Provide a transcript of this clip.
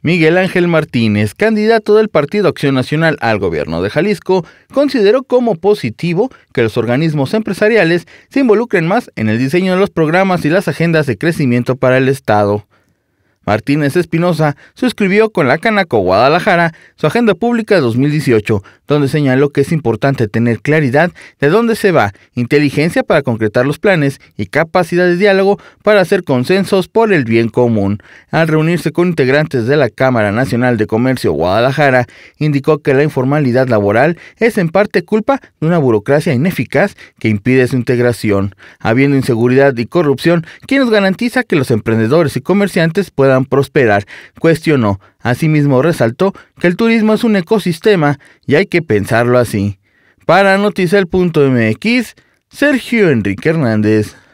Miguel Ángel Martínez, candidato del Partido Acción Nacional al gobierno de Jalisco, consideró como positivo que los organismos empresariales se involucren más en el diseño de los programas y las agendas de crecimiento para el Estado. Martínez Espinosa suscribió con la Canaco Guadalajara su Agenda Pública de 2018, donde señaló que es importante tener claridad de dónde se va, inteligencia para concretar los planes y capacidad de diálogo para hacer consensos por el bien común. Al reunirse con integrantes de la Cámara Nacional de Comercio Guadalajara, indicó que la informalidad laboral es en parte culpa de una burocracia ineficaz que impide su integración, habiendo inseguridad y corrupción, que nos garantiza que los emprendedores y comerciantes puedan prosperar, cuestionó. Asimismo resaltó que el turismo es un ecosistema y hay que pensarlo así. Para MX, Sergio Enrique Hernández.